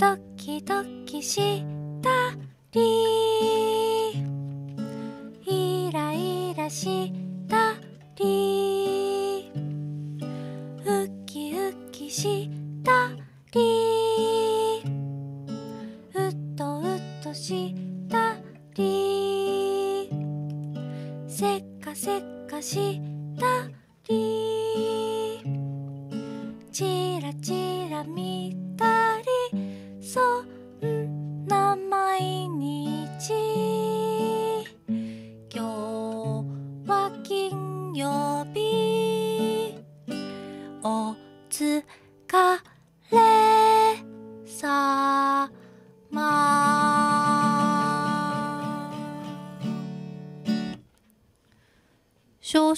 ドキドキしたり」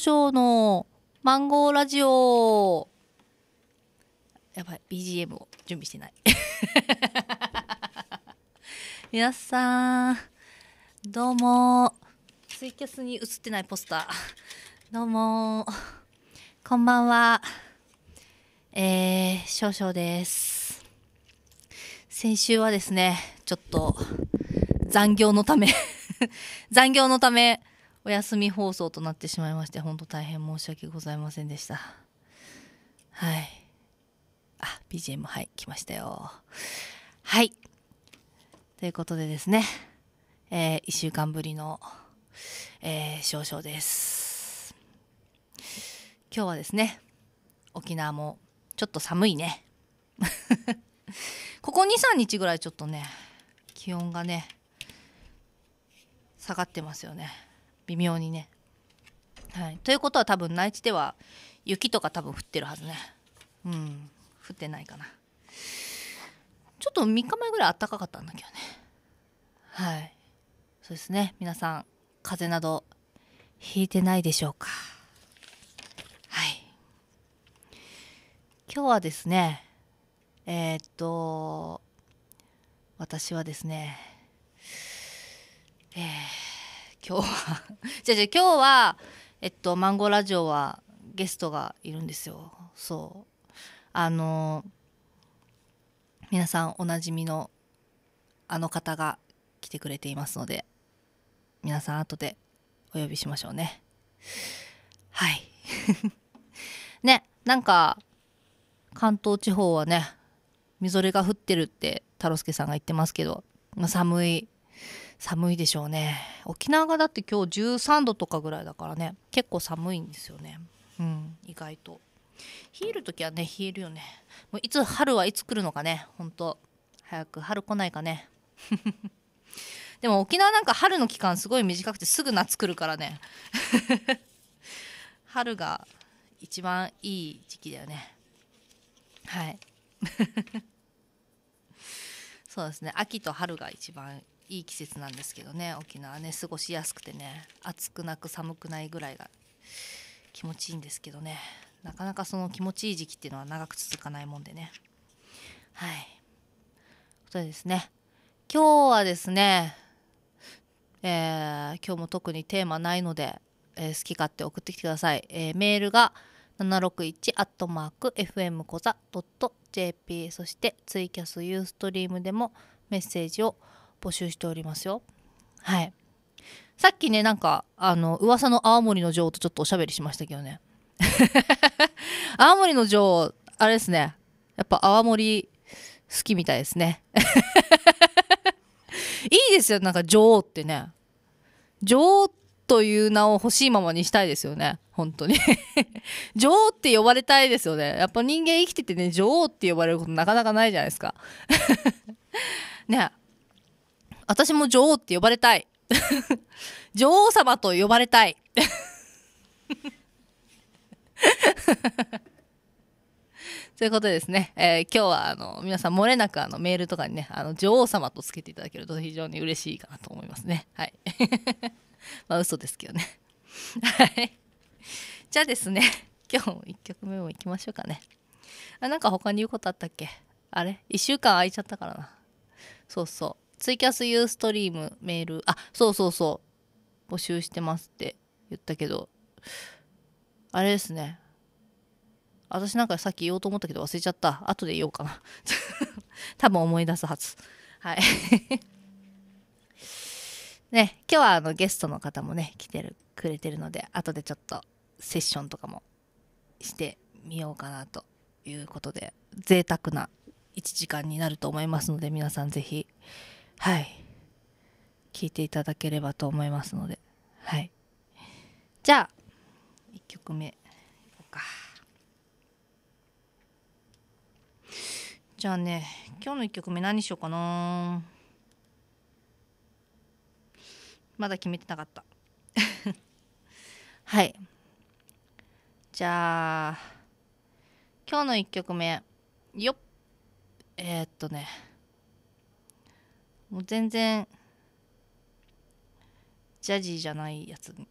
賞のマンゴーラジオやばい BGM を準備してない 皆さんどうもツイキャスに映ってないポスターどうもこんばんはえー、少々です先週はですねちょっと残業のため 残業のためお休み放送となってしまいまして本当大変申し訳ございませんでしたはいあ BGM はい来ましたよはいということでですねえー、1週間ぶりの、えー、少々です今日はですね沖縄もちょっと寒いね ここ23日ぐらいちょっとね気温がね下がってますよね微妙にね。はい、ということは多分内地では雪とか多分降ってるはずね。うん、降ってないかな。ちょっと3日前ぐらい暖かかったんだけどね。はい。そうですね。皆さん、風邪などひいてないでしょうか。はい。今日はですね、えー、っと、私はですね、えー今日は じゃじゃ今日はえっとマンゴーラジオはゲストがいるんですよそうあの皆さんおなじみのあの方が来てくれていますので皆さん後でお呼びしましょうねはい ねなんか関東地方はねみぞれが降ってるって太郎介さんが言ってますけど、寒い寒いでしょうね沖縄がだって今日13度とかぐらいだからね結構寒いんですよねうん意外と冷える時はね冷えるよねもういつ春はいつ来るのかねほんと早く春来ないかね でも沖縄なんか春の期間すごい短くてすぐ夏来るからね 春が一番いい時期だよねはい そうですね秋と春が一番いい季節なんですけどね沖縄ね過ごしやすくてね暑くなく寒くないぐらいが気持ちいいんですけどねなかなかその気持ちいい時期っていうのは長く続かないもんでねはいそうですね今日はですねえー、今日も特にテーマないので、えー、好き勝手送ってきてください、えー、メールが761アットマーク FM コザ .jp そしてツイキャスユーストリームでもメッセージを募集しておりますよ。はい。さっきね、なんか、あの、噂の青森の女王とちょっとおしゃべりしましたけどね。青森の女王、あれですね。やっぱ青森好きみたいですね。いいですよ、なんか女王ってね。女王という名を欲しいままにしたいですよね。本当に 女王って呼ばれたいですよね。やっぱ人間生きててね、女王って呼ばれることなかなかないじゃないですかね。私も女王って呼ばれたい。女王様と呼ばれたい。ということですね、えー、今日はあの皆さん漏れなくあのメールとかにねあの女王様とつけていただけると非常に嬉しいかなと思いますねはい まあ嘘ですけどねはいじゃあですね今日も1曲目もいきましょうかねあなんか他に言うことあったっけあれ1週間空いちゃったからなそうそうツイキャスユーストリームメール、あ、そうそうそう、募集してますって言ったけど、あれですね。私なんかさっき言おうと思ったけど忘れちゃった。後で言おうかな。多分思い出すはず。はい。ね、今日はあのゲストの方もね、来てる、くれてるので、後でちょっとセッションとかもしてみようかなということで、贅沢な1時間になると思いますので、皆さんぜひはい聞いていただければと思いますのではいじゃあ1曲目いこうかじゃあね今日の1曲目何しようかなまだ決めてなかった はいじゃあ今日の1曲目よっえー、っとねもう全然ジャジーじゃないやつに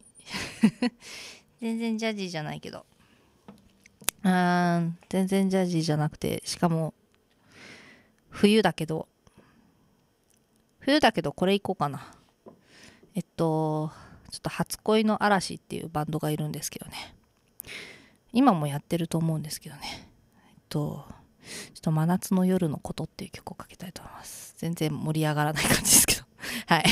全然ジャジーじゃないけどん全然ジャジーじゃなくてしかも冬だけど冬だけどこれいこうかなえっとちょっと初恋の嵐っていうバンドがいるんですけどね今もやってると思うんですけどねえっとちょっと真夏の夜のことっていう曲をかけたいと思います。全然盛り上がらない感じですけど。はい。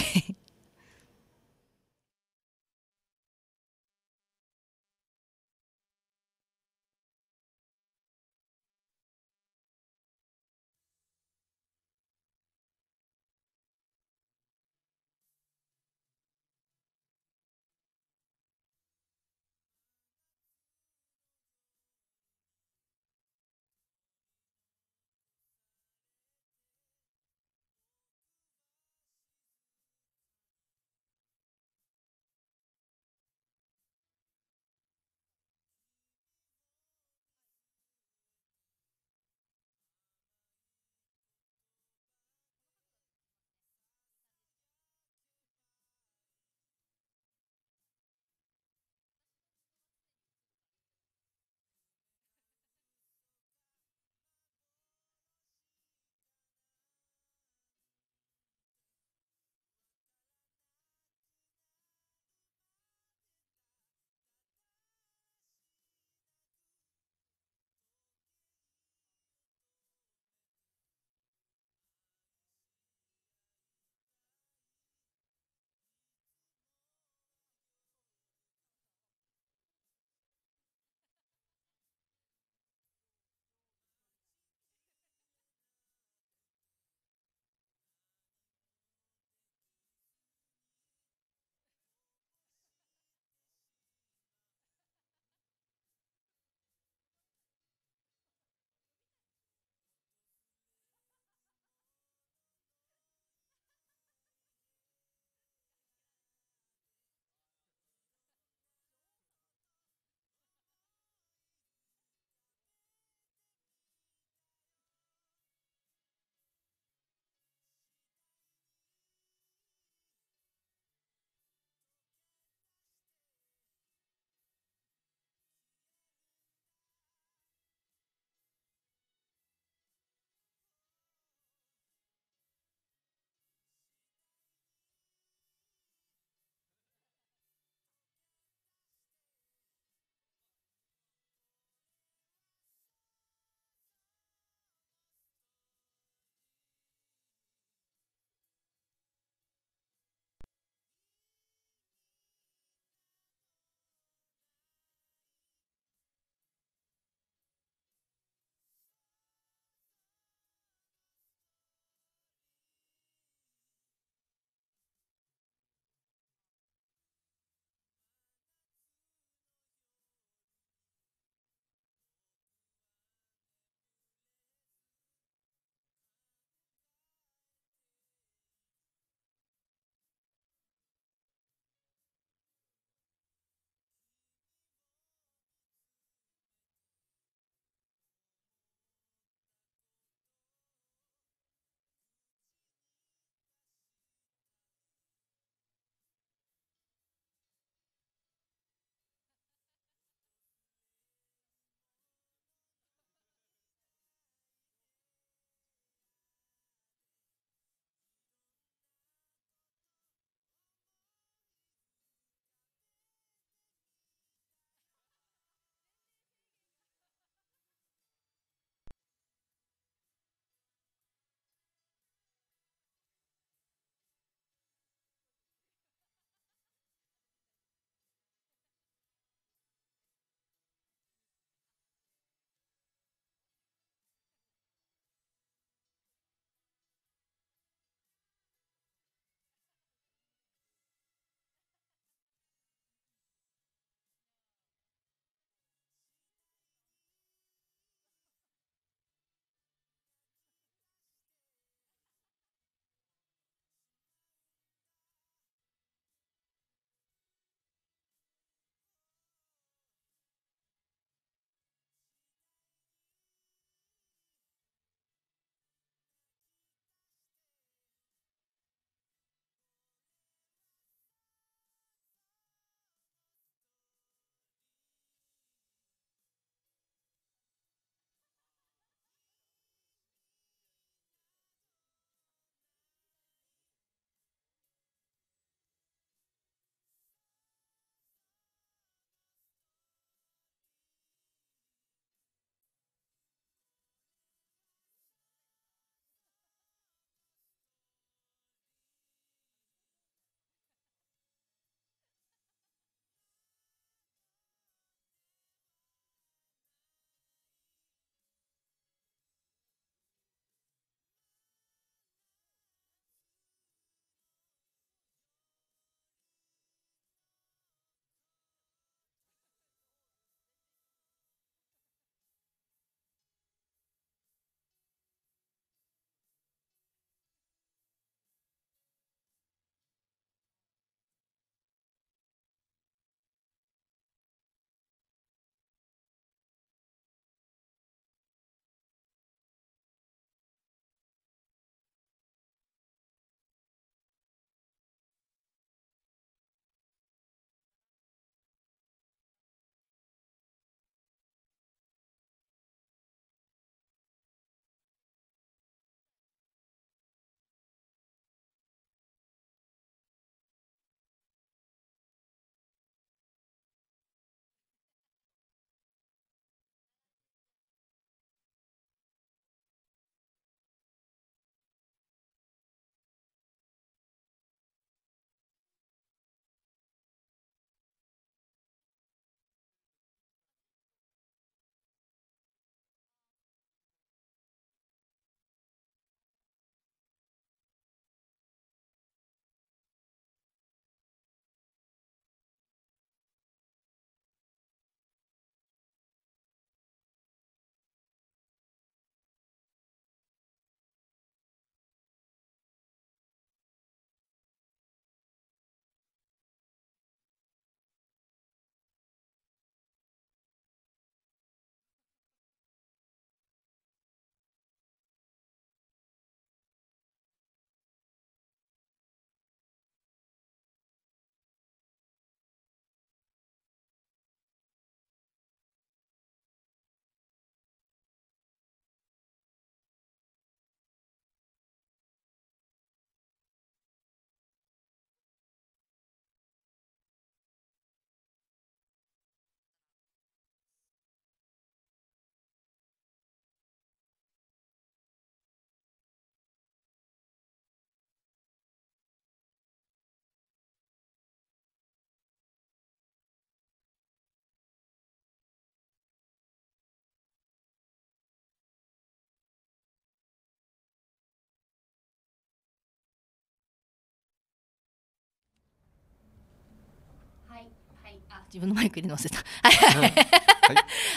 あ自分のマイク入れの忘れた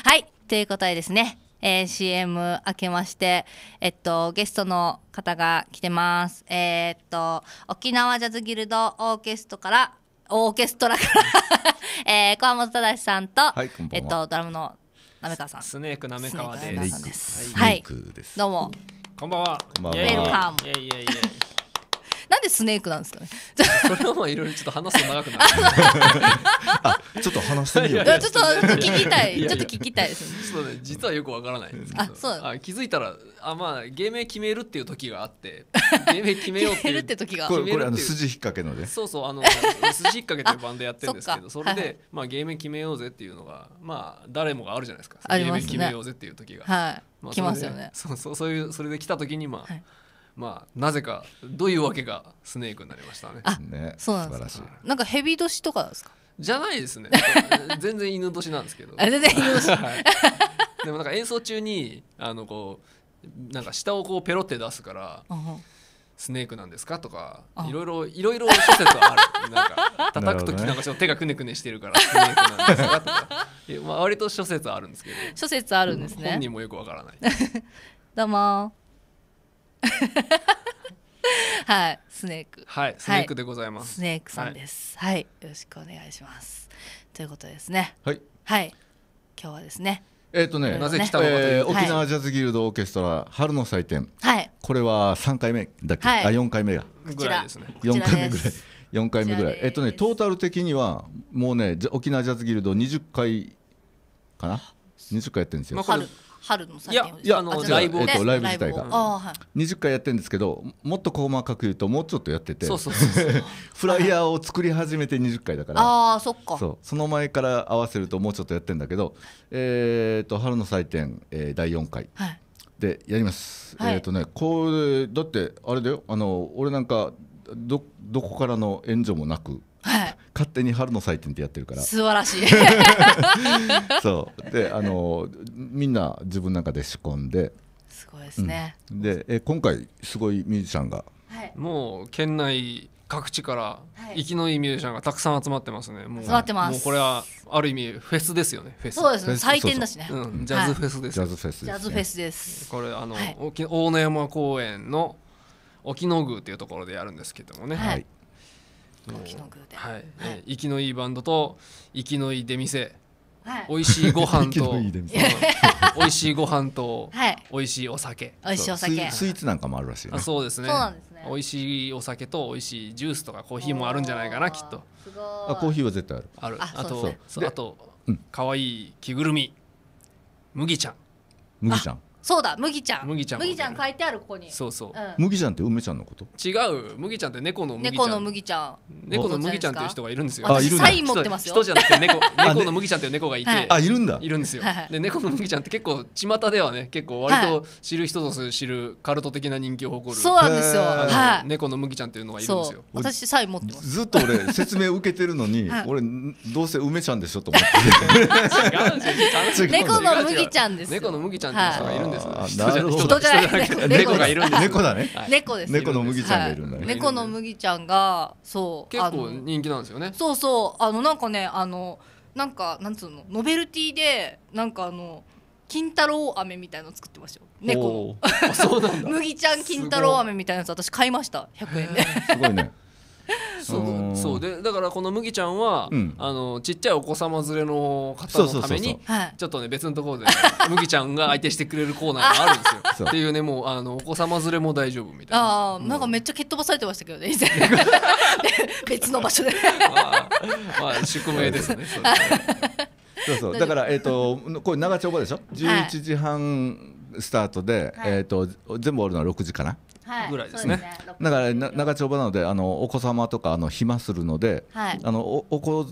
はい、ということでですね、えー、CM 明けましてえっとゲストの方が来てますえー、っと沖縄ジャズギルドオーケストからオーケストラから えー、小浜忠さんと、はい、んんえっとドラムのなめかわさんスネークなめかわですはい、はい、どうもこんばんはいこいばいはなんでスネークなんですかね。それはいろいろちょっと話すと長くなる。あちょっと話してみよう。いいちょっと聞きたい。ちょっと聞きたいです、ね実はよくわからないんですけど。あそう気づいたらあまあ芸名決めるっていう時があって、芸名決めようっていう。時が。これこれあの筋引っ掛けのね。そうそうあの 筋引っ掛けというバンドやってるんですけど、それでまあ芸名決めようぜっていうのがまあ誰もがあるじゃないですか。ありますね。決めようぜっていう時が。はい。来ますよね。そうそうそういうそれで来た時にまあ。まあなぜかどういうわけかスネークになりましたね。あ、ね、そうなんですか。なんか蛇年とか ですか。じゃないですね。全然犬年なんですけど。全然犬年。でもなんか演奏中にあのこうなんか下をこうペロって出すから。スネークなんですかとかいろいろいろいろ諸説はあるなんか叩く時なんか手がくねくねしてるからスネークなんですかとか、まあ、割と諸説あるんですけど諸説あるんですね本人もよくわからない どうも はい、スネーク。はい、スネークでございます。スネークさんです。はい、よろしくお願いします。ということですね。はい。はい。今日はですね。えっ、とね、なぜ来たのかとい沖縄ジャズギルドオーケストラ春の祭典。はい。これは三回目だっけ、あ、四回目が。ぐらいですね。四回目ぐらい。四回目ぐらい、えっとね、トータル的にはもうね沖縄ジャズギルド二十回かな二十回やってるんですよ。春の祭典をいやあのライブをライブ自体が、はい、20回やってるんですけどもっと細かく言うともうちょっとやっててそそそううう フライヤーを作り始めて20回だからあそっかその前から合わせるともうちょっとやってるんだけど、えーと、春の祭典、えー、第4回。はいでやります、はい、えっ、ー、とねこうだってあれだよあの俺なんかどどこからの援助もなく、はい、勝手に春の祭典ってやってるから素晴らしい そうであのみんな自分なんかで仕込んですごいですね、うん、でえ今回すごいミュージシャンが、はい、もう県内各地から生きのいいミュージシャンがたくさん集まってますね。もう集まってます。もうこれはある意味フェスですよね。フェス。そうですね。祭典だしね。うん、ジャズフェスです、ジャズフェス、ジャズフェスです。これあの、はい、大野山公園の沖野宮っていうところでやるんですけどもね。はい、はい、生きのいいバンドと生きのいい出店、はい、美味しいご飯と 美味しいご飯と、い、美味しいお酒美味しいお酒スイーツなんかもあるらしい、ね、あそうですねそうですね美味しいお酒と美味しいジュースとかコーヒーもあるんじゃないかなきっとあコーヒーは絶対あるあるあと、ね、あと可愛、うん、い着ぐるみ麦ちゃん麦ちゃんそうだ麦ちゃん麦ちゃん麦ちゃん書いてあるここにそうそう、うん麦ちゃんって梅ちゃんのこと違う麦ちゃんって猫の麦ち猫のん麦ちゃん猫の麦ちゃんっていう人がいるんですよあいるんだ私サイン持ってますよ人じゃなくて猫 猫の麦ちゃんっていう猫がいて、はいあいるんだいるんですよはいで猫の麦ちゃんって結構巷ではね結構割と知る人ぞ知るカルト的な人気を誇る、そうなんですよはい猫の麦ちゃんっていうのがいるんですよ私サイン持ってますずっと俺説明受けてるのにはい俺どうせ梅ちゃんでしょと思って 違うんですよ猫の麦ちゃんです猫の麦ちゃんっていう人がいるんです人じゃない猫がいるんです猫だね猫です猫の麦ちゃんがいるんだね猫の麦ちゃんがそう結構人気なんですよねそうそうあのなんかねあのなんかなんつうのノベルティでなんかあの金太郎飴みたいの作ってましたよ猫の 麦ちゃん金太郎飴みたいなやつ私買いました100円ですごいね そうそうでだからこの麦ちゃんは、うん、あのちっちゃいお子様連れの方のためにちょっとね別のところで、ね、麦ちゃんが相手してくれるコーナーがあるんですよ っていうねもうあのお子様連れも大丈夫みたいなあ、うん、なんかめっちゃ蹴っ飛ばされてましたけどね以前別の場所で、まあ、まあ宿命ですねそうそうだからえっ、ー、とこれ長丁場でしょ11時半スタートで、はい、えっ、ー、と全部終わるのは6時かなぐらいですねはいすね、だから長丁場なのであのお子様とかあの暇するので、はい、あのおお子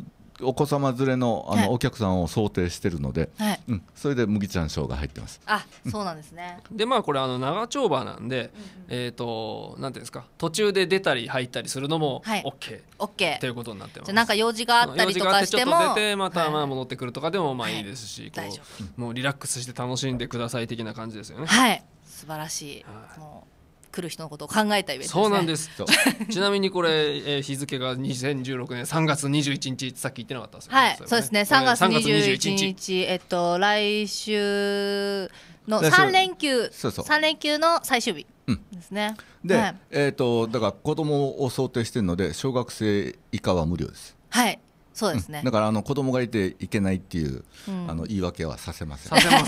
お子様連れのあの、はい、お客さんを想定してるので、はいうん、それで麦ちゃん賞が入ってます。あ、そうなんですね。でまあこれあの長丁場なんで、うんうん、えっ、ー、となんていうんですか、途中で出たり入ったりするのもオッケー、オッケーということになってます。なんか用事があったりとかしても、て出てまたまあ戻ってくるとかでもまあいいですし、はい、こうもうリラックスして楽しんでください的な感じですよね。はい、素晴らしい。はい、もう来る人のことを考えたイベントです、ね、そうなんですと ちなみにこれ、えー、日付が2016年3月21日さっき言ってなかったですよねはいそうですね3月21日えっと来週の3連休そうそう3連休の最終日ですね、うん、で、はい、えっ、とだから子供を想定してるので小学生以下は無料ですはいそうですね、うん、だからあの子供がいていけないっていう、うん、あの言い訳はさせません。せせ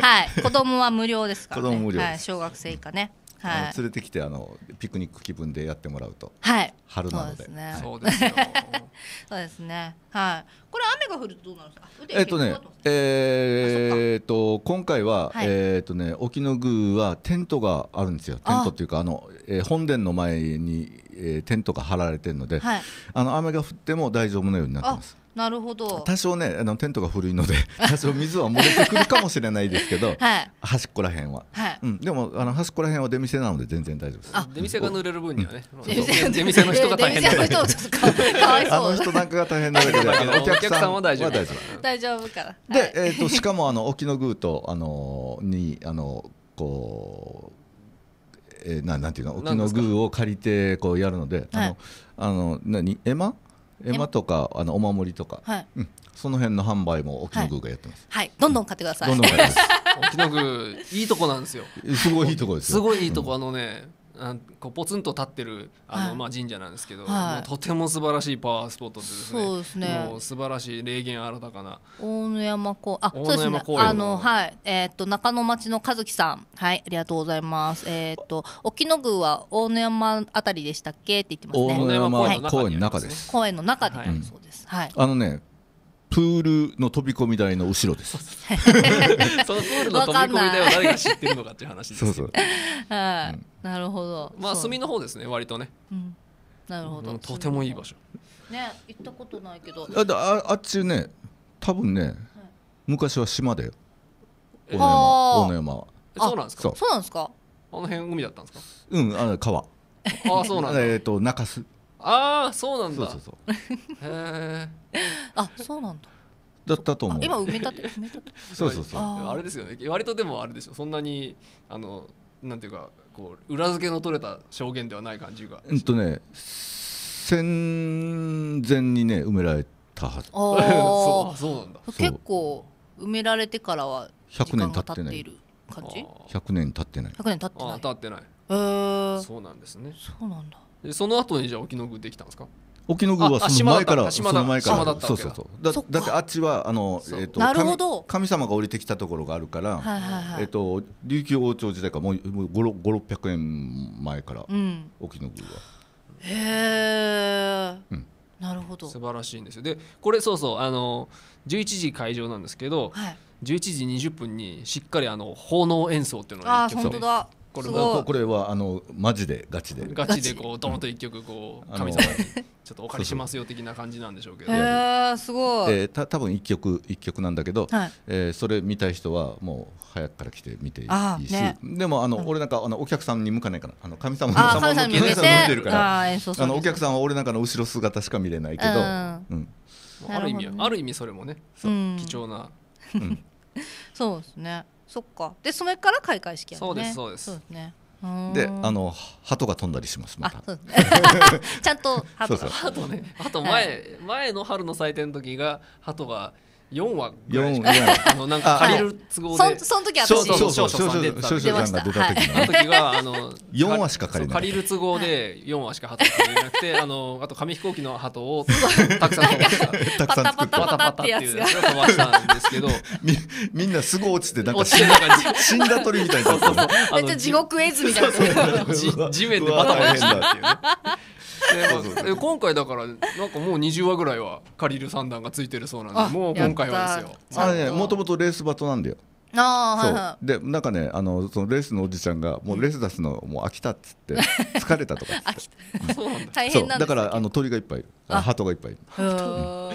はい、子供は無料ですから、ね、子供無料、はい、小学生以下ね。はい、連れてきてあのピクニック気分でやってもらうと、はい、春なのでそうですね、はい、そうです ねはいこれ雨が降るとどうなんですかえっとねえー、っと今回は、はい、えー、っとね沖の宮はテントがあるんですよテントっていうかあの、えー、本殿の前に、えー、テントが張られてるので、はい、あの雨が降っても大丈夫のようになってますなるほど多少ねあのテントが古いので 多少水は漏れてくるかもしれないですけど、はい、端っこらへんは、はい、うん、でもあの端っこらへんは出店なので全然大丈夫ですあ出店が濡れる分にはね、うん、出店の人が大変だからあの人なんかが大変なだけで お客さんは大丈夫大丈夫からで、はい、えーと、しかもあの沖の宮とあのにあのこうえー、ななんていうの沖の宮を借りてこうやるので、はあのあの何絵馬絵馬とかあのお守りとか、はいうん、その辺の販売も沖野宮がやってます、はい、はい、どんどん買ってください、沖野宮いいとこなんですよ すごいいいとこですすごいいいとこ、あのねあこうポツンと立ってるあの、はい、まあ、神社なんですけど、はい、とても素晴らしいパワースポットでですねそうですねもう素晴らしい霊源新たかな大野山公あそうですねあのはいえー、っと中野町の和樹さんはいありがとうございますえー、っと沖野宮は大野山あたりでしたっけって言ってますね大野山公園の中です、公園の中で、はい、そうです、はい、あのねプールの飛び込み台の後ろです。そのプールの飛び込み台は誰が知ってるのかっていう話ですけど。はい、なるほど。まあ隅の方ですね、割とね。うん、なるほど、とてもいい場所。ね、行ったことないけど。あ、あ、あっちね、多分ね、昔は島で。大野山、小野山そうなんですか。そうなんですか。あの辺海だったんですか。うん、あの川。あ、そうなんだ。えっと、中洲。ああそうなんだそうそうそうへえ あそうなんだだったと思う今埋め立て埋め立て そうそうそうああれですよね割とでもあれでしょそんなにあのなんていうかこう裏付けの取れた証言ではない感じがうんとね戦前にね埋められたはずあ うそうなんだ結構埋められてからは100年経ってない感じ100年経ってない100年経ってない経ってないええそうなんですねそうなんだでその後にじゃあ沖野宮できたんですか沖野宮はその前からその前からそうそうそうだだってあっちはあの、えーと、なるほど神様が降りてきたところがあるから、はいはいはい、えーと、琉球王朝時代からもう5600円前から、うん、沖野宮は。へえ、うん、なるほど素晴らしいんですよでこれそうそうあの11時会場なんですけど、はい、11時20分にしっかりあの奉納演奏っていうのがあ本当だこれはこれはあのマジでガチでガチでこうドンと一曲こう神様にちょっとお借りしますよ的な感じなんでしょうけどえー、すごい、えー、た多分一曲一曲なんだけど、はい、えー、それ見たい人はもう早くから来て見ていいし、ね、でもあの、うん、俺なんかあのお客さんに向かないかなあの神様の神様向てるからあのお客さんは俺なんかの後ろ姿しか見れないけど、うん、うん、ある意味、ある意味それもね、うん、貴重な、うん、そうですねそっかでそれから開会式やねそうですそうですねで、あの鳩が飛んだりします。また。ちゃんと鳩。そうそう鳩ね。鳩前、はい、前の春の祭典の時が鳩が4話四話 あのなんか借りる都合でそその時はそうそうそう出た時はあの四話しか借り借りる都合で四話しか鳩借りなくてあのあと紙飛行機の鳩をたくさん飛ばしたパタパタパタっていうやつ飛ばしたんですけどみみんなすぐ落ちてなんか死んだ死んだ鳥みたいなそうそ地獄絵図みたいな地面でバタバタしたっていうえ今回だからなんかもう20話ぐらいは借りる三段がついてるそうなんでもう今回はですよあれねもともとレースバトなんだよあそうでなんかねあのそのレースのおじちゃんがもうレース出すのもう飽きたっつって 疲れたとかっつっそうだからあの鳥がいっぱいいる鳩がいっぱいいる飼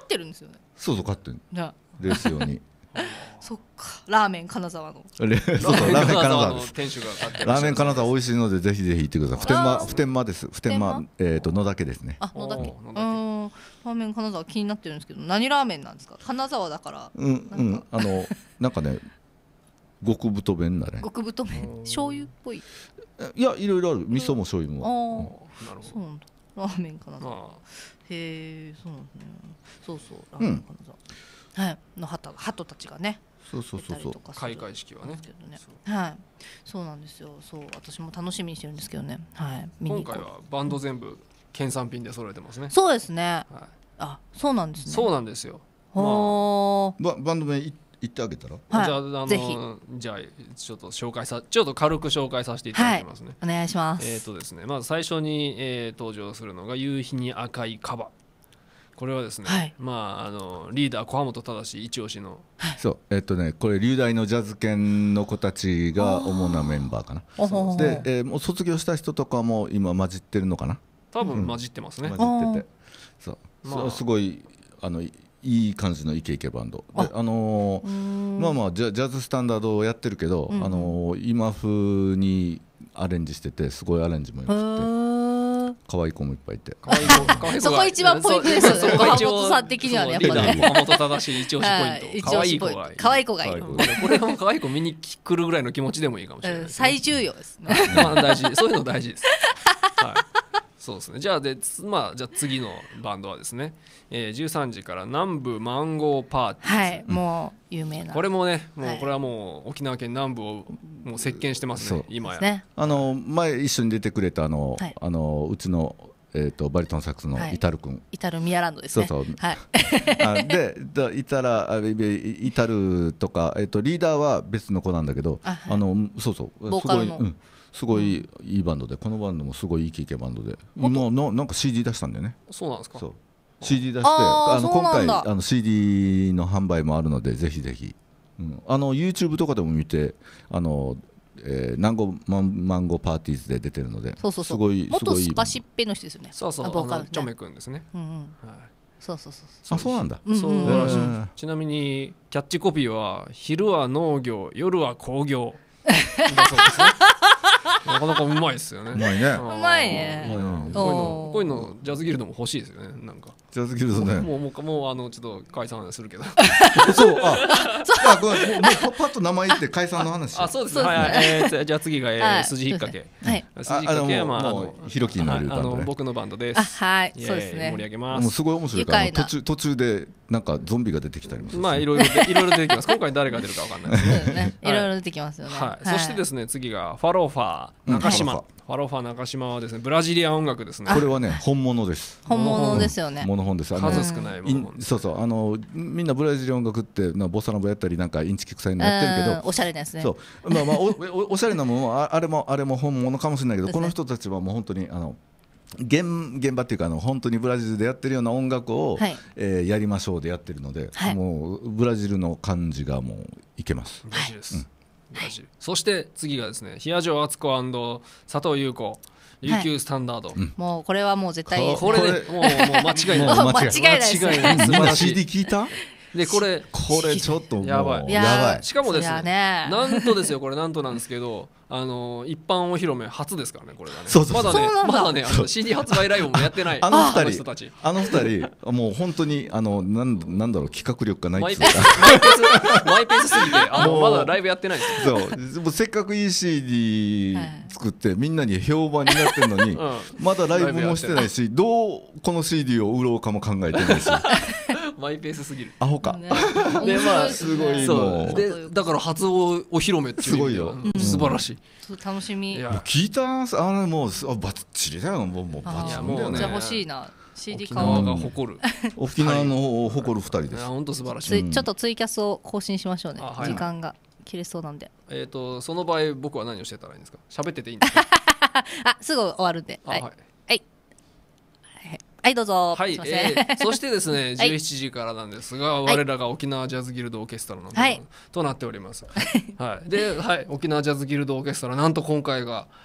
ってるんですよねそうそう飼ってるレース用に そっかラーメン金沢のそうラーメン金沢です店主がラーメン金沢美味しいのでぜひぜひ行ってください普天間普天間です普天間えっ、ー、と野岳ですねあ野岳うんラーメン金沢気になってるんですけど何ラーメンなんですか金沢だからうんうんあのなんかね極太麺だね極太麺醤油っぽいいやいろいろある味噌も醤油も、うん、ああ、うん、そうなんだラーメン金沢へえそうなんですねそうそうラーメン金沢、うんはい、の鳩鳩たちがねそうそうそうそう開会式はねねはいそうなんですよそう私も楽しみにしてるんですけどねはい今回はバンド全部県産品で揃えてますねそうですね、はい、あそうなんですねそうなんですよほー、まあ、バンド名い言ってあげたら、はい、じゃああのぜひじゃあちょっと紹介さちょっと軽く紹介させていただきますね、はい、お願いしますえっ、ー、とですねまず最初に、えー、登場するのが「夕日に赤いカバ」これはですね、はい、まああのリーダー小浜本忠一押しの、はい、そうえっとねこれ流大のジャズ犬の子たちが主なメンバーかなで、えー、もう卒業した人とかも今混じってるのかな多分混じってますね、うん、混じっててそう、まあ、すごいあのいい感じのイケイケバンドあ、あのー、まあまあジャジャズスタンダードをやってるけど、うん、あのー、今風にアレンジしててすごいアレンジもよくて。可愛い子もいっぱいいてそこ一番ポイントですよね岡本さん的にはねやっぱね岡本正しい一押しポイント可愛い子がいい可愛い子がいいこれも可愛い子見に来るぐらいの気持ちでもいいかもしれない最重要ですね 大事そういうの大事ですはいそうですねじゃあで、まあ、じゃ次のバンドはですね、えー、13時から南部マンゴーパーティー、はいもう有名なこれもねもうこれはもう沖縄県南部をもう席巻してますね、はい、今や、ね、あの前一緒に出てくれたあのはい、あのうちのえーと、バリトンサックスのイタル君、はい、イタルミアランドですねそうそう、はい、あでイタライタルとか、えーと、リーダーは別の子なんだけどあ、はい、あのそうそうボーカルの、うん、すごいいいバンドでこのバンドもすごいいケイケバンドでもうのなんか CD 出したんだよねそうなんですか CD 出してあの今回あの CD の販売もあるのでぜひぜひ、うん、あの YouTube とかでも見てあのえー、南国マンマンゴーパーティーズで出てるのでそうそうそうすごいす元スパシッペの人ですよねそうそうボーカル、チョメ君ですね、うんうんはい、そうそうそうあそうなんだ、うんうん、そう、ちなみにキャッチコピーは「昼は農業夜は工業」だそうですね なかなかうまいですよねうまいねうまいねこういうのこういうのジャズギルドも欲しいですよねなんかジャズギルドねもうもうもうあのちょっと解散するけど そうあ あごめんもうパッと名前言って解散の話あそうですねはいえじゃあ次が筋引っ掛けはい。筋引っ掛けはまああのヒロキになるバン僕のバンドですはいそうですね盛り上げますもうすごい面白いから途中途中でなんかゾンビが出てきたりもまあいろいろいろいろ出てきます今回誰が出るかわかんないいろいろ出てきますよねはいそしてですね次がファローファ中島、うん、ファロファ中島はですねブラジリアン音楽ですねこれはね本物です本物ですよね、物本です数少ないそうそうあのみんなブラジリアン音楽ってなボサノバやったりなんかインチキ臭いのやってるけどおしゃれですねそうまあまあおおおしゃれなものあれもあれも本物かもしれないけど、この人たちはもう本当にあの現現場っていうかあの本当にブラジルでやってるような音楽を、はい、えー、やりましょうでやってるので、はい、もうブラジルの感じがもういけます。ブラはい、うんブラジル、はい、そして次がですね冷城敦子佐藤優子琉球スタンダード、はいうん、もうこれはもう絶対これでもうもう間違いない間違いないです、ね、間違いない CD 聞いたでこれこれちょっとやばいやばいしかもですね、ね、なんとですよこれなんとなんですけどあの一般お披露目初ですからねこれがねそうそうまだねまだねあの CD 発売ライブもやってないあの二人あの二人もう本当にあのなんなんだろう企画力がないっつうかマイペースすぎてあのまだライブやってないですそうもうせっかくいい CD 作ってみんなに評判になってるのに、うん、まだライブもしてないしどうこの CD を売ろうかも考えてないしマイペースすぎるアホか、ね、まあすごいそうでだから初おお披露目すごいよ、素晴らしい、う楽しみ聞いたあれもうあバッチリだよもうもうばッチリだよねじゃ欲しいな CD 沖縄が誇る沖縄の誇る二人です、本当素晴らしい、ちょっとツイキャスを更新しましょうね、時間が切れそうなんでえっ、とその場合僕は何をしてたらいいんですか喋ってていいんですか あすぐ終わるんではいはいどうぞはい、えー、そしてですね 十七時からなんですが、はい、我らが沖縄ジャズギルドオーケストラの、はい、となっておりますはいで、はい、沖縄ジャズギルドオーケストラなんと今回が「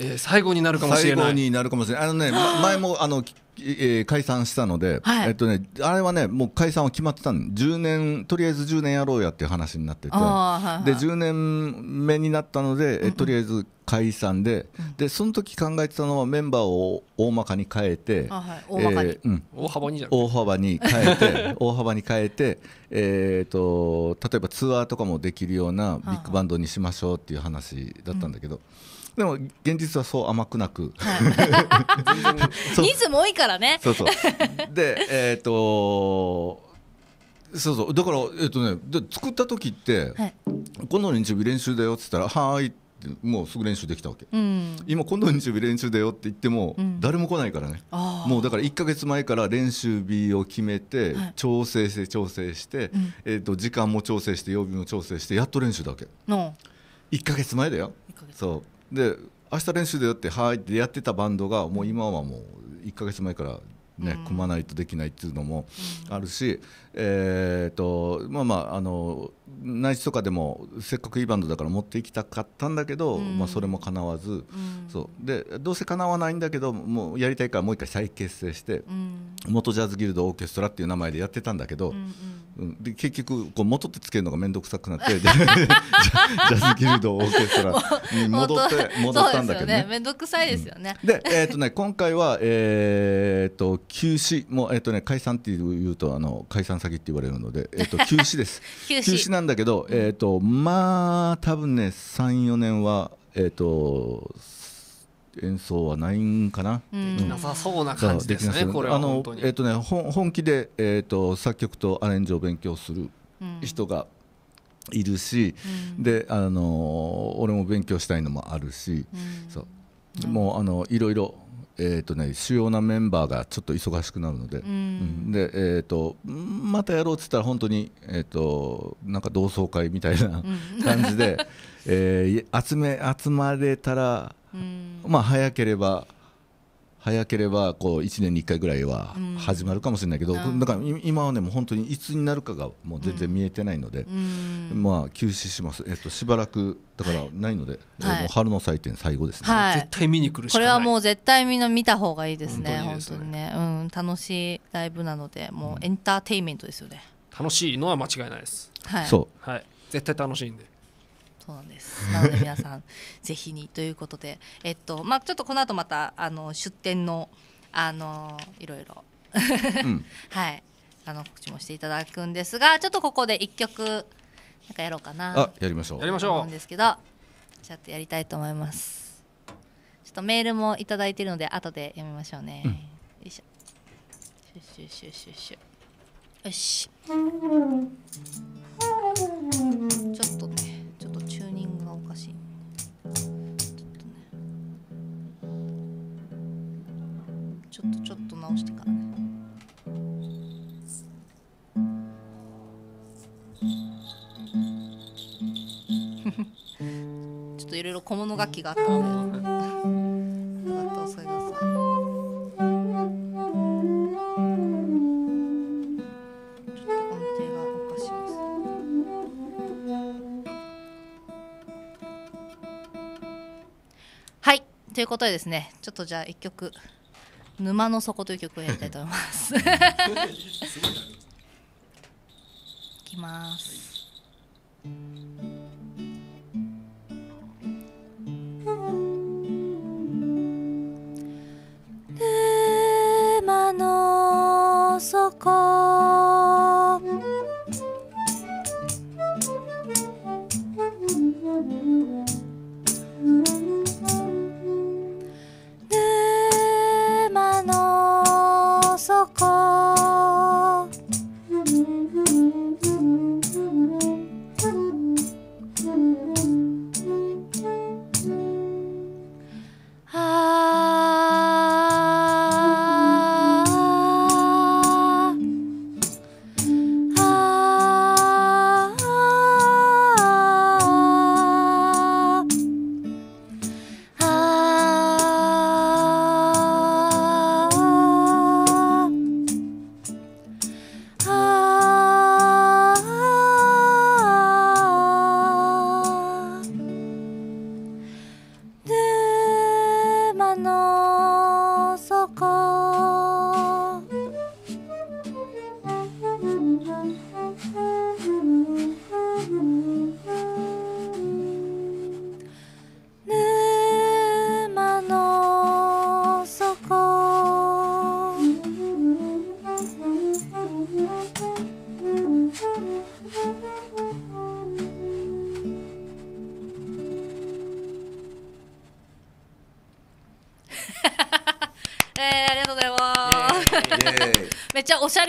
えー、最後になるかもしれない。最後になるかもしれない。あのね、前もあの、えー、解散したので、はい、えっとね、あれはね、もう解散は決まってたんで、10年、とりあえず10年やろうやっていう話になってて、はいはで10年目になったので、えとりあえず解散で、うんうん、でその時考えてたのは、メンバーを大まかに変えて、はい、大えーうん、大幅に大幅に変えて、大幅に変えて、えーと、例えばツアーとかもできるようなビッグバンドにしましょうっていう話だったんだけど。うんでも現実はそう甘くなく、はい、人数も多いからねそうそう でえっ、ー、とそうそうだからえっ、ー、とねで作った時って、はい、今度の日曜日練習だよって言ったら「はーい」ってもうすぐ練習できたわけ、うん、今今度の日曜日練習だよって言っても、誰も来ないからね、もうだから1か月前から練習日を決めて、調整して調整して、うん、えー、と時間も調整して曜日も調整してやっと練習だわけ、1か月前だよそうで明日練習でやってはいってやってたバンドがもう今はもう1か月前からね、うん、組まないとできないっていうのもあるし、えーと、まあまああの内地とかでもせっかくいいバンドだから持っていきたかったんだけど、うん、まあ、それも叶わず、うん、そうでどうせ叶わないんだけどもうやりたいからもう一回再結成して、うん、元ジャズギルドオーケストラっていう名前でやってたんだけど、うん、で結局こう元ってつけるのが面倒くさくなって ジャズギルドオーケストラに戻って戻ったんだけどね面倒、ね、くさいですよね、で、えーとね、今回は、えーと、休止も、う、えーとね、解散っていうとあの解散先先って言われるので、えー、と 休止です休止なんだけど、えーと、まあ多分ね34年は、えーと、演奏はないんかな、うん、できなさそうな感じですね、うん、これは本当にえーとね、本気で、えーと、作曲とアレンジを勉強する人が、いるし、うん、であの俺も勉強したいのもあるし、そうもうあのいろいろえーとね、主要なメンバーがちょっと忙しくなるので,、でえーと、またやろうって言ったら本当に、えーと、なんか同窓会みたいな 感じで、えー、集め集まれたら、まあ、早ければ早ければこう1年に1回ぐらいは始まるかもしれないけど、だから今はねもう本当にいつになるかがもう全然見えてないので、まあ休止します、えっと、しばらくだからないので、はい、もう春の祭典最後ですね、はい、絶対見に来るしこれはもう絶対みんな見た方がいいですね本当にね、うん、楽しいライブなのでもうエンターテイメントですよね、楽しいのは間違いないです、はい、そう、はい、絶対楽しいんでそうなんですなので皆さんぜひにということでえっとまあちょっとこの後またあの出店のあのいろいろうん、はいあの告知もしていただくんですがちょっとここで一曲なんかやろうかなあやりましょうやりましょうんですけどちょっとやりたいと思いますちょっとメールもいただいているので後で読みましょうね、うん、よいしょシュシュシュシュよしちょっとね直してからね ちょっといろいろ小物楽器があったのでよかったさいちょっと音程がおかしいですはいということでですねちょっとじゃあ一曲沼の底という曲をやりたいと思います。いきます。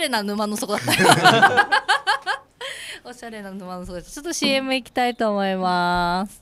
ゃれな沼の底だったおしゃれな沼の底だったちょっと CM 行きたいと思います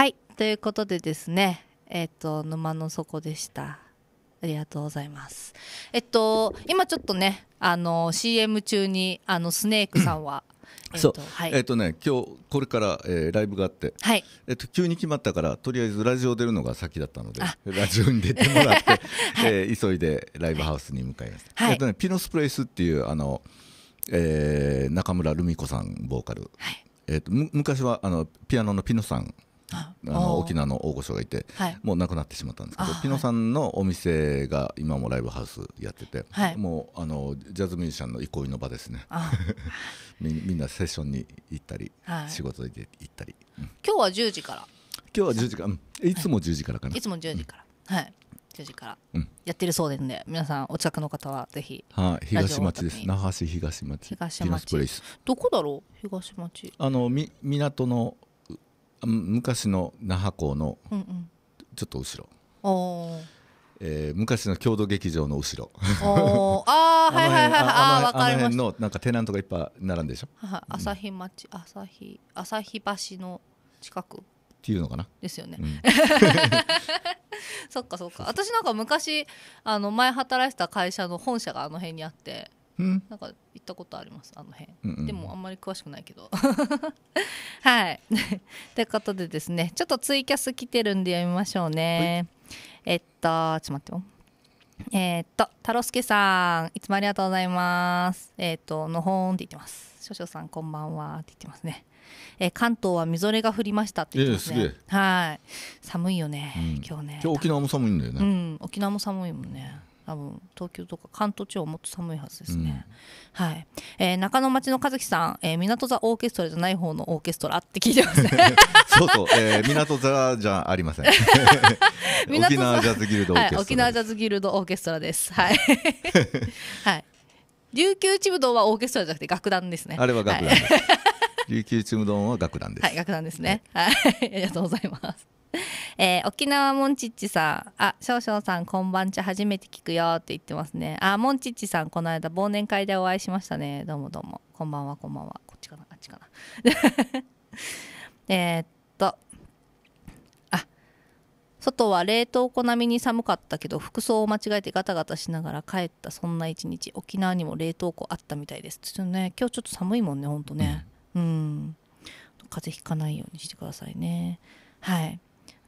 はいということでですねえっ、ー、と沼の底でしたありがとうございますえっと今ちょっとねあの CM 中にあのスネークさんはえー、そはい、えっ、ー、とね、今日これから、えー、ライブがあって、はい、えっ、ー、と急に決まったからとりあえずラジオ出るのが先だったので、ラジオに出てもらって、はい、えー、急いでライブハウスに向かいます。はい、えっ、とね、ピノスプレイスっていうあの、えー、中村ルミ子さんボーカル、はい、えっ、と昔はあのピアノのピノさんあの沖縄の大御所がいて、はい、もう亡くなってしまったんですけどピノさんのお店が今もライブハウスやってて、はい、もうあのジャズミュージシャンの憩いの場ですね みんなセッションに行ったり、はい、仕事で行ったり、うん、今日は10時から今日は10時から、うん、いつも10時からかな、いつも10時から、うん、はい10時から、やってるそうですので皆さんお近くの方はぜひ、はい、東町です那覇市東町東町どこだろう東町あのみ港の昔の那覇港のちょっと後ろ、うんうんえー、昔の郷土劇場の後ろあ あはいはいはいはいああ分かりますのなんかテナントがいっぱい並んでしょ、はい、朝日町朝日朝日橋の近くっていうのかなですよね、うん、そっかそっか私なんか昔あの前働いてた会社の本社があの辺にあってなんか行ったことありますあの辺、うんうん、でもあんまり詳しくないけど はいということでですねちょっとツイキャス来てるんで読みましょうね、えっとちょっと待ってよえー、っと、太郎介さん、いつもありがとうございます。えー、っと、のほーんって言ってます。少々さん、こんばんはって言ってますね。えー、関東はみぞれが降りましたって言ってますね。えー、すはい。寒いよね、うん、今日ね。今日沖縄も寒いんだよね。うん、沖縄も寒いもんね。多分東京とか関東地方もっと寒いはずですね、うん、はい、えー、中野町の和樹さん、えー、港座オーケストラじゃない方のオーケストラって聞いてますね そうそう、えー、港座じゃありません 沖縄ジャズギルドオーケストラ、はい、沖縄ジャズギルドオーケストラですはい、はい、琉球ちむどんはオーケストラじゃなくて楽団ですねあれは楽団、はい、琉球ちむどんは楽団ですはい楽団ですねはい、ありがとうございます えー、沖縄モンチッチさん、あ、少々さん、こんばんち初めて聞くよって言ってますね。あ、モンチッチさん、この間忘年会でお会いしましたね。どうもどうも。こんばんは、こんばんは。こっちかな、あっちかな。えっと、あ、外は冷凍庫並みに寒かったけど、服装を間違えてガタガタしながら帰ったそんな一日、沖縄にも冷凍庫あったみたいです。ちょっとね、今日ちょっと寒いもんね、ほんとね。うん。風邪ひかないようにしてくださいね。はい。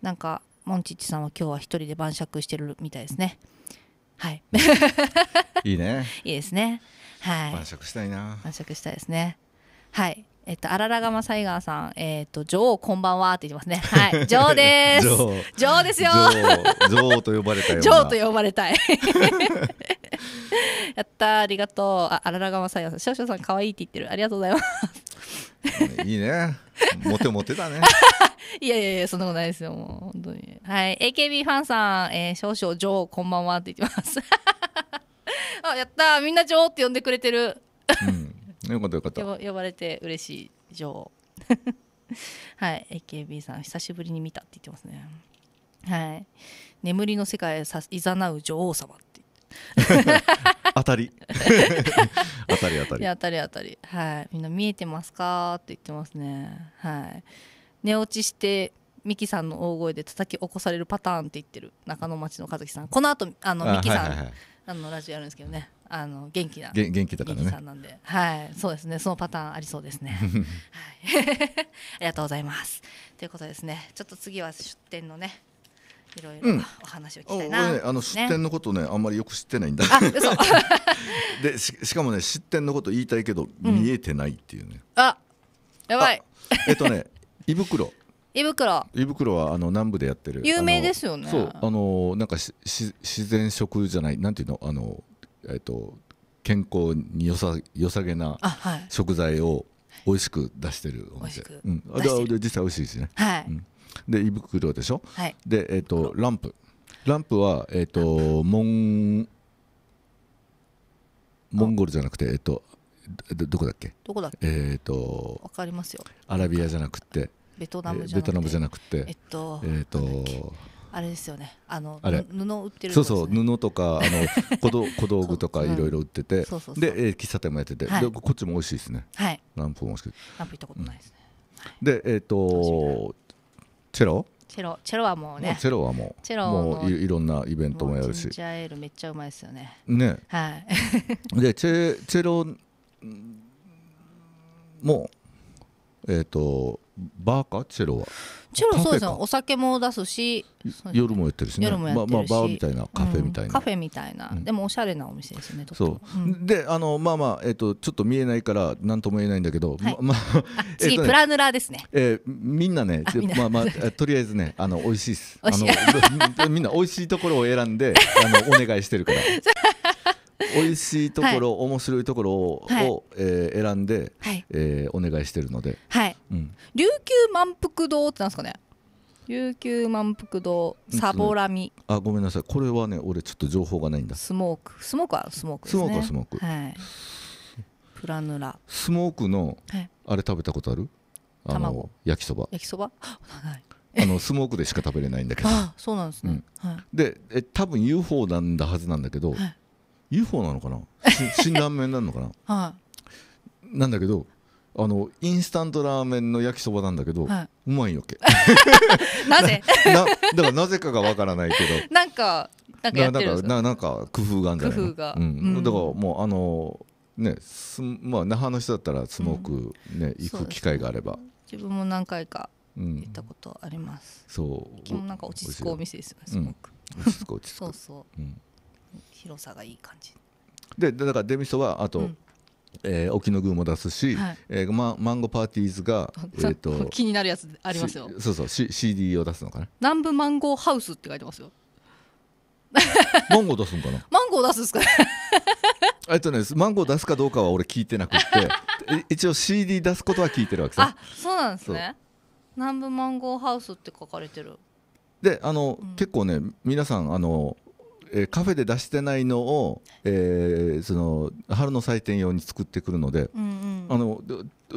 なんかモンチッチさんは今日は一人で晩酌してるみたいですねはいいいね いいですねはい晩酌したいな晩酌したいですねはいえっと、あららがまサイガーさん、えっと、女王こんばんはって言ってますね。はい、女王です。女王ですよ。女王と呼ばれた女王と呼ばれたい。やった、ありがとう。あ、あららがまサイガーさん、少々さん可愛いって言ってる。ありがとうございます。いいね。モテモテだね。いやいやいや、そんなことないですよ、もう、本当に。はい、AKB ファンさん、えー、少々女王こんばんはって言ってます。あ、やった、みんな女王って呼んでくれてる。うんよかったよかった呼ばれて嬉しい女王 はい AKB さん久しぶりに見たって言ってますねはい眠りの世界へいざなう女王様って 当たり当たり当たり当たり当たりはいみんな見えてますかって言ってますねはい寝落ちしてミキさんの大声で叩き起こされるパターンって言ってる中野町の和樹さんこの後あのミキさん、あのラジオやるんですけどねあの元気な元気だからねさんなんで、はいそうですねそのパターンありそうですね、はい、ありがとうございますということですねちょっと次は出店のねいろいろお話を聞きたいな、うん、ね、あの出店のことねあんまりよく知ってないんだ でししかもね出店のこと言いたいけど、うん、見えてないっていうねあやばいえっとね胃袋胃袋胃袋はあの南部でやってる有名ですよねそうあのなんかしし自然食じゃないなんていうのあのえっと、健康によさ良さげな食材を美味しく出してるお店、うん、あ実際美味しいですね、はいうん、で胃袋でしょ、はい、で、えっと、ランプランプは、えっと、モンモンゴルじゃなくて、えっと、どどこだっけどこだっけえっとわかりますよアラビアじゃなくてベトナムじゃなくてえっと、えっとあれですよねあのあ布売ってる、ね、そうそう布とかあのこど、小道具とかいろいろ売っててで、えー、喫茶店もやってて、はい、でこっちも美味しいですねはい何分も美味しく行ったことないですね、うん、でえっ、ー、とチェロチェロチェロはもうねチェロはもうチェロもういいろんなイベントもやるしチャエールめっちゃうまいですよねねはいでチェチェロもうえっ、ー、とバーかチェロはチェロそうですよお酒も出すし夜もやってるしね夜もやってるし、まあ、まあバーみたいなカフェみたいな、うん、カフェみたいな、うん、でもおしゃれなお店ですねそう、うん、であのまあまあ、えーと、ちょっと見えないから何とも言えないんだけど、はい、ま、まあ、次、ね、プラヌラですね、えー、みんなねまあまあとりあえずねあの美味しいですあの みんな美味しいところを選んであのお願いしてるから。美味しいところ、はい、面白いところを、はい、えー、選んで、はい、えー、お願いしてるので、はいうん、琉球満腹堂ってなんですかね琉球満腹堂サボラミ、ね、あごめんなさいこれはね俺ちょっと情報がないんだスモークスモークはスモークですねスモークはスモークはいプラヌラスモークの、はい、あれ食べたことあるあの焼きそば焼きそばはい あのスモークでしか食べれないんだけどあそうなんですね、うん、はい、でえ多分 UFO なんだはずなんだけど、はい UFO なのかな 辛ラーメンなのかな、はい、なんだけどあのインスタントラーメンの焼きそばなんだけど、はい、うまいわけ なぜなだからなぜかがわからないけどなんかなんかやってるんですかなんか工夫があるんじゃない工夫が、うん、だからもうあのねすまあ那覇の人だったらスモークね、うん、行く機会があれば自分も何回か行ったことあります、うん、そうなんか落ち着くお店ですよね、すごく落ち着く落ち着く そうそう、うん広さがいい感じでだからデミソはあと、うんえー、沖の宮も出すし、はい、えーま、マンゴーパーティーズが、えーと、気になるやつありますよそうそう、C、CD を出すのかな南部マンゴーハウスって書いてますよ マンゴー出すんかなマンゴー出すんですかねえっとねマンゴー出すかどうかは俺聞いてなくて一応 CD 出すことは聞いてるわけさあそうなんですね南部マンゴーハウスって書かれてるであの、うん、結構ね皆さんあのえー、カフェで出してないのを、えー、その春の祭典用に作ってくるので、うんうん、あの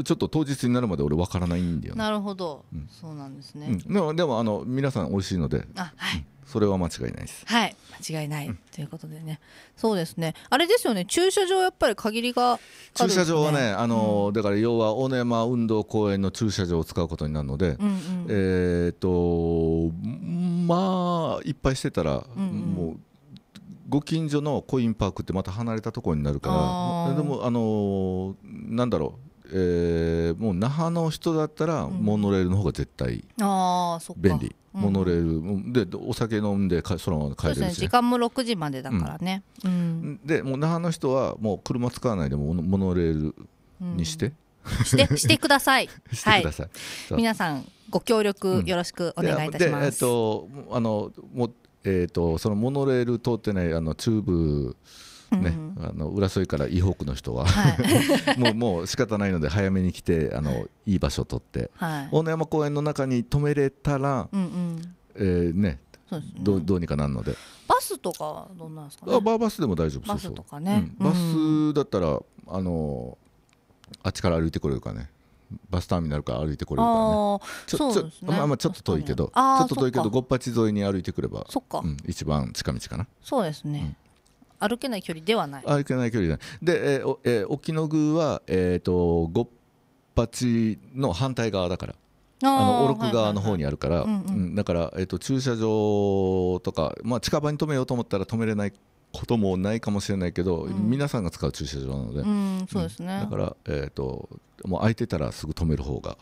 ちょっと当日になるまで俺わからないんだよ、ね、なるほど、うん、そうなんですね、うん、でもでもあの皆さん美味しいのであ、はい、うん、それは間違いないですはい間違いない、ということでねそうですねあれですよね駐車場やっぱり限りが、ね、駐車場はねあの、だから要は大根山運動公園の駐車場を使うことになるので、うんうん、えっ、とまあいっぱいしてたら、うんうん、もうご近所のコインパークってまた離れたところになるからでもあのなんだろうえー、もう那覇の人だったらモノレールの方が絶対便利、うん、モノレールうん、でお酒飲んでかそのまま帰れるし、ね、時間も6時までだからね、うん、でもう那覇の人はもう車使わないでもモノレールにして、うん、して してくださいださい、はい、皆さんご協力よろしくお願いいたします、えっとあのもうえーと、そのモノレール通ってないあの中部ね、うん、あの浦添から伊北の人は、はい、もうもう仕方ないので早めに来てあのいい場所を取って、はい、大野山公園の中に止めれたら、うんうん、えー、ねどうど、うにかなるのでバスとかどんなんですか、ね、あバーバスでも大丈夫バスとかね、うん、バスだったら、あのあっちから歩いてこれるかねバスターミナルから歩いてこれるからね、ね、まあまあちょっと遠いけどちょっと遠いけど五八沿いに歩いてくればそっか、うん、一番近道かなそうですね、うん、歩けない距離ではない歩けない距離じゃないで、えーえ沖の宮は、えーと、と五八の反対側だからあのオロク側の方にあるから、だから、えーと駐車場とか、まあ、近場に止めようと思ったら止めれないこともないかもしれないけど、うん、皆さんが使う駐車場なので、うんそうですね、だから、えーと、もう空いてたらすぐ止める方が、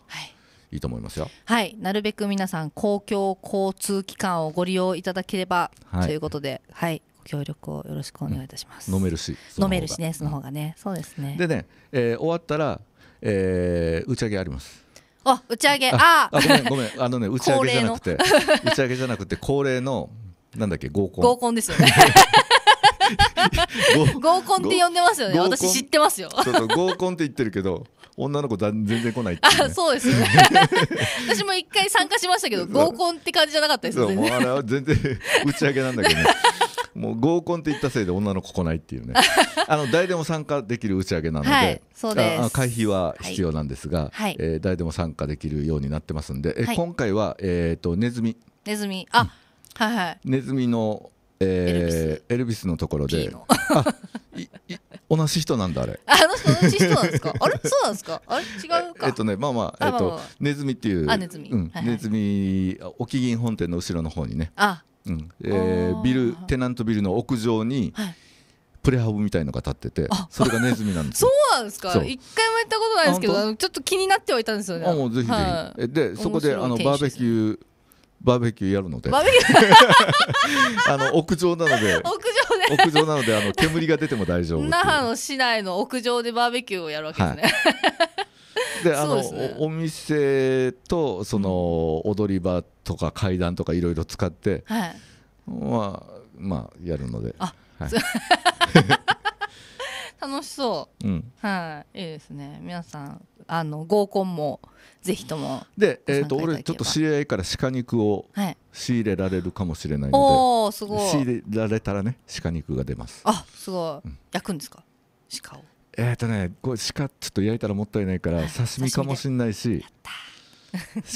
いいと思いますよ。はい、なるべく皆さん公共交通機関をご利用いただければ、はい、ということで、はい、ご協力をよろしくお願いいたします。うん、飲めるし、飲めるしね、その方がね、うん、そうですね。でね、えー、終わったら、えー、打ち上げあります。あ、打ち上げ、ああ、ごめんごめん、あのね、打ち上げじゃなくて、打ち上げじゃなくて恒例のなんだっけ合コン合コンですよね 合コンって呼んでますよね私知ってますよそうそう合コンって言ってるけど女の子だ全然来ない、ね、あそうですね 私も一回参加しましたけど合コンって感じじゃなかったですよねあれは全然打ち上げなんだけどねもう合コンって言ったせいで女の子来ないっていうねあの誰でも参加できる打ち上げなので,、はい、そうです会費は必要なんですが、はい、えー、誰でも参加できるようになってますんで、はい、え今回は、えーと、とネズミネズミあ、うん、はいはいネズミのえー、エルビスのところで同じ人なんだあれ あの同じ人なんですかあれそうなんですかあれ違うえっとねまあまあえっと、まあまあ、ネズミっていうネズミ、うんはいはい、ネズミ沖銀本店の後ろの方にねあ、うんえー、ビルテナントビルの屋上に、はいプレハブみたいのが立っててそれがネズミなんですそうなんですか一回もやったことないですけどちょっと気になってはいたんですよねあもうぜひぜひ、はい、でそこであのバーベキューバーベキューやるのであの屋上なので屋上で屋上なのであの煙が出ても大丈夫那覇の市内の屋上でバーベキューをやるわけですね、はい、であの、ね、お店とその踊り場とか階段とかいろいろ使って、はい、まあまあやるのであ、はい 楽しそう、うん、はい、いいですね皆さんあの合コンもぜひともで、えーと、俺ちょっと知り合いから鹿肉を仕入れられるかもしれないので、はい、おすごい仕入れられたらね鹿肉が出ますあすごい、うん、焼くんですか鹿をえっ、ー、とねこれ鹿ちょっと焼いたらもったいないから刺身かもしれないし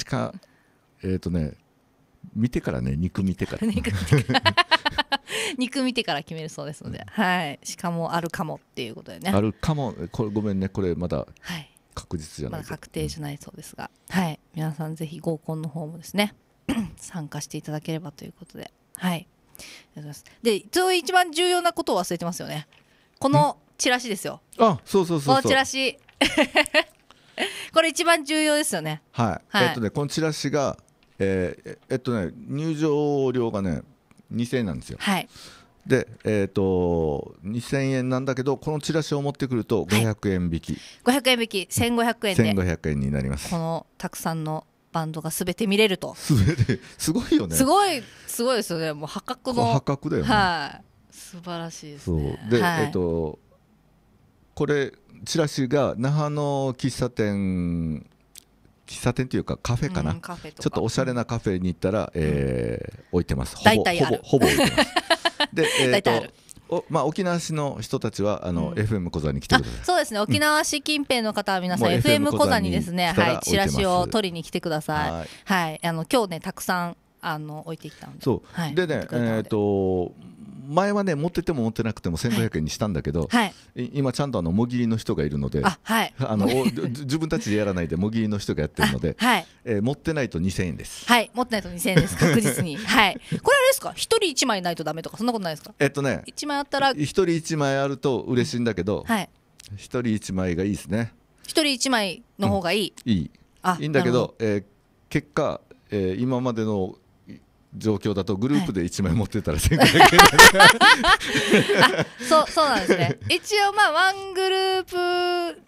鹿えっ、ー、とね見てからね肉見てから 肉見てから決めるそうですので、うん、はいしかもあるかもっていうことでねあるかもこれごめんねこれまだ確実じゃない、はい、ま確定じゃないそうですが、うん、はい皆さんぜひ合コンの方もですね 参加していただければということではいで一番重要なことを忘れてますよねこのチラシですよあそうそうそうこのチラシ これ一番重要ですよねはい、はい、えっとねこのチラシがえー、えっとね入場料がね2000円なんですよ。はいで、えーと、2000円なんだけどこのチラシを持ってくると500円引き、はい、500円引き1500円で1500円になりますこのたくさんのバンドがすべて見れるとすべてすごいよねすごいすごいですよねもう破格の破格だよねはい、素晴らしいですねで、はい、えっ、とこれチラシが那覇の喫茶店喫茶店というかカフェかな、うん、カフェちょっとおしゃれなカフェに行ったら、えー、置いてますほぼほぼほぼ置いてます で、えーと、とおまあ、沖縄市の人たちはあの、うん、FM 小座に来てくださいそうですね沖縄市近辺の方は皆さん、うん、FM 小座にですねはいチラシを取りに来てくださいはいあの今日ねたくさんあの置いてきたのでそう、はい、でねえっ、ー、と前はね持ってても持ってなくても1500円にしたんだけど、はい、今ちゃんとあのもぎりの人がいるのであ、はい、あの自分たちでやらないでもぎりの人がやってるので、はいえー、持ってないと2000円ですはい持ってないと2000円です確実に、はい、これあれですか一人一枚ないとだめとかそんなことないですかえっとね一枚あったら一人一枚あると嬉しいんだけど、はい、一人一枚がいいですね一人一枚の方がいい、うん、いいいいんだけどど、えー、結果、えー、今までの状況だとグループで1枚持ってたら1500円、はい、そうそうなんですね一応まあワングループ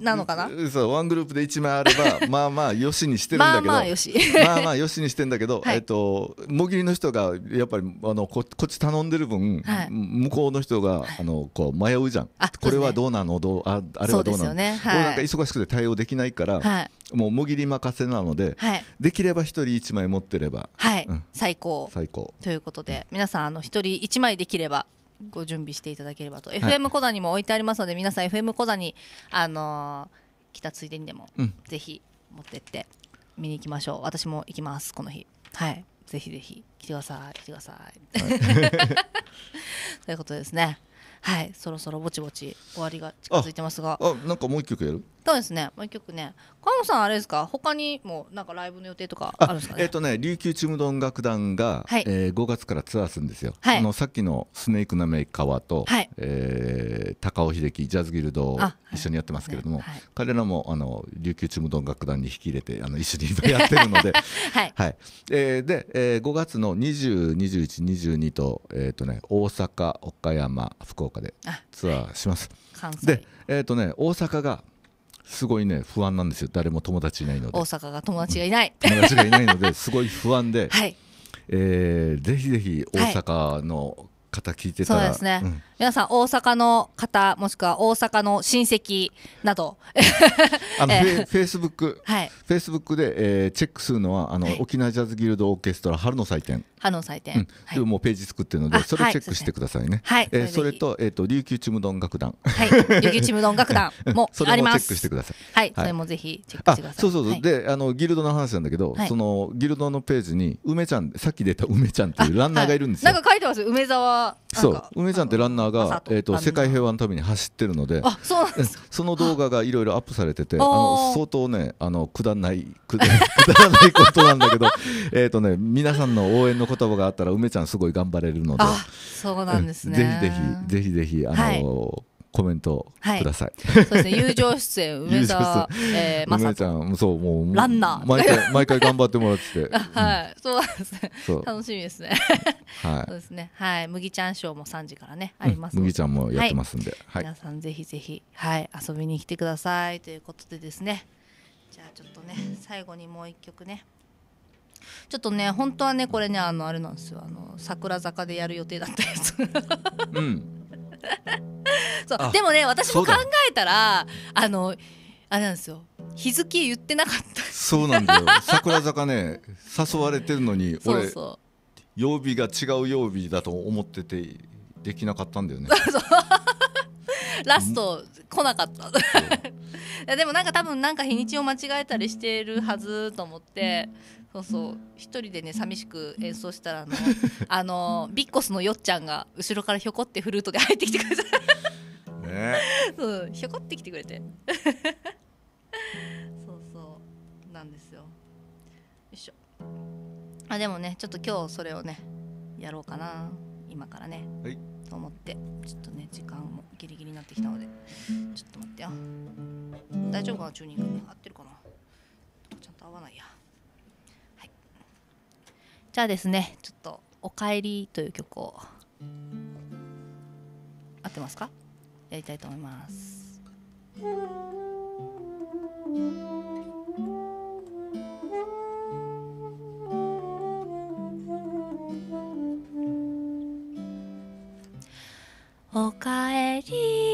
なのかなそうワングループで1枚あれば まあまあよしにしてるんだけどまあまあよし まあまあよしにしてんだけど、はい、えっともぎりの人がやっぱりあのここっち頼んでる分、はい、向こうの人が、あのこう迷うじゃん、これはどうなのどうああれはどうなの、ねはい、なんか忙しくて対応できないから、もうもぎり任せなので、できれば1人1枚持ってれば、はい、うん、最高最高ということで、皆さんあの1人1枚できればご準備していただければと、はい、FM 小座にも置いてありますので皆さん FM 小座に、あのー、来たついでにでも、うん、ぜひ持ってって見に行きましょう私も行きますこの日はいぜひぜひ来てください来てください、はい、ということですねはいそろそろぼちぼち終わりが近づいてますがあなんかもう一曲やるそうですね。もう一曲ね。河野さんあれですか。他にもなんかライブの予定とかあるんですか、ね、えっ、ー、とね、琉球チムドン楽団が、はい、えー、5月からツアーするんですよ。はい、あのさっきのスネークなめ川と、はい、えー、高尾秀樹ジャズギルド一緒にやってますけれども、はいね、彼らもあの琉球チムドン楽団に引き入れてあの一緒に今やってるので、はい、はい。えー、で、えー、5月の20、21、22とえっ、とね、大阪、岡山、福岡でツアーします。で、えっ、とね、大阪がすごいね不安なんですよ誰も友達いないので大阪が友達がいない、うん、友達がいないのですごい不安で、はいえー、ぜひぜひ大阪の方聞いてたら、はい、そうですね、うん皆さん大阪の方もしくは大阪の親戚など あの フェイスブックフェイスブックで、えー、チェックするのはあの、はい、沖縄ジャズギルドオーケストラ春の祭典春の祭典、うんはい、もうページ作ってるのでそれチェックしてくださいね。はい、えー、それとえっ、ー、と琉球ちむどん楽団、はい、琉球ちむどん楽団 もあります。チェックしてください。はい、それもぜひチェックしてください。そうそうそう、であのギルドの話なんだけど、そのギルドのページに梅ちゃんさっき出た梅ちゃんっていうランナーがいるんですよ。なんか書いてます梅沢そう梅ちゃんってランナーナーが、えーと、世界平和のために走ってるのであそうなんですその動画がいろいろアップされててあの相当ねあのくだらない くだらないことなんだけど えと、ね、皆さんの応援の言葉があったら梅ちゃんすごい頑張れるのでそうなんですねぜひぜひぜひぜひあの、はいコメントください、そうですね友情出演 梅沢ええまさちゃんそうもうランナー毎回毎回頑張ってもらってはい、そうですね楽しみですねはい、そうですねはい麦ちゃん賞も三時からねあります、麦ちゃんもやってますんで、はい、皆さんぜひぜひはい遊びに来てくださいということでですねじゃあちょっとね最後にもう一曲ねちょっとね本当はねこれねあのあれなんですよあの桜坂でやる予定だったやつうんそうでもね私も考えたらあのあれなんですよ日付言ってなかったそうなんだよ桜坂ね誘われてるのに 俺曜日が違う曜日だと思っててできなかったんだよね ラスト来なかったでもなんか多分なんか日にちを間違えたりしてるはずと思ってそうそう、一人でね寂しく演奏したらあの あのビッコスのよっちゃんが後ろからひょこってフルートで入ってきてくれたね そうひょこってきてくれて そうそうなんですよよいしょあでもねちょっと今日それをねやろうかな今からね、はい、と思ってちょっとね時間もギリギリになってきたのでちょっと待ってよ大丈夫かなチューニング合ってるかなじゃあですねちょっと「おかえり」という曲を合ってますかやりたいと思います。おかえり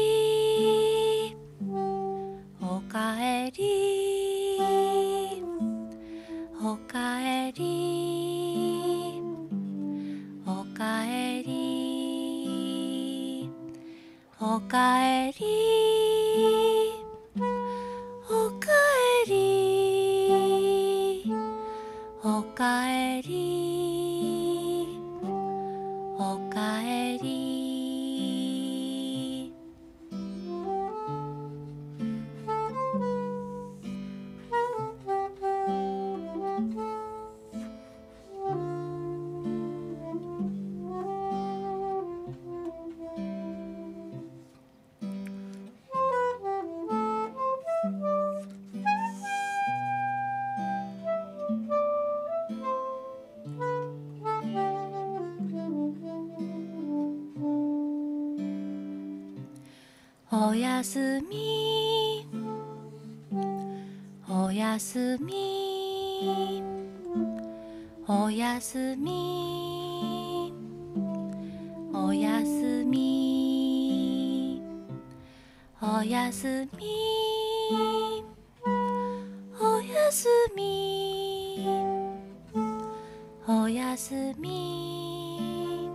やすみ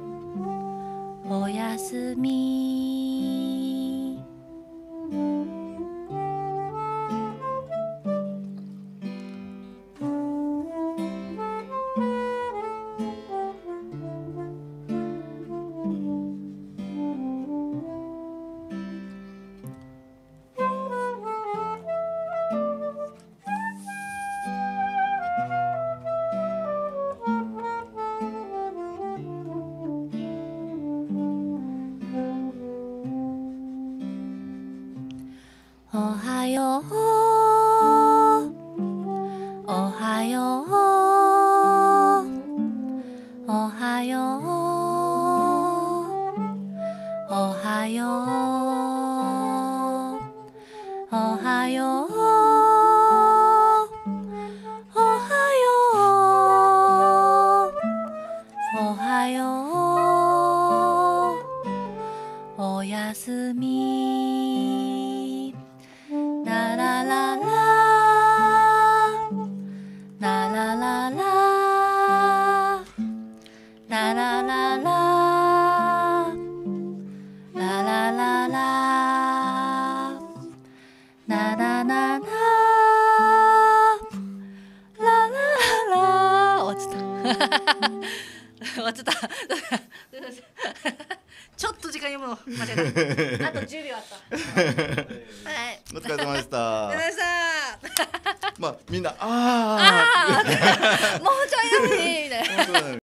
おやすみ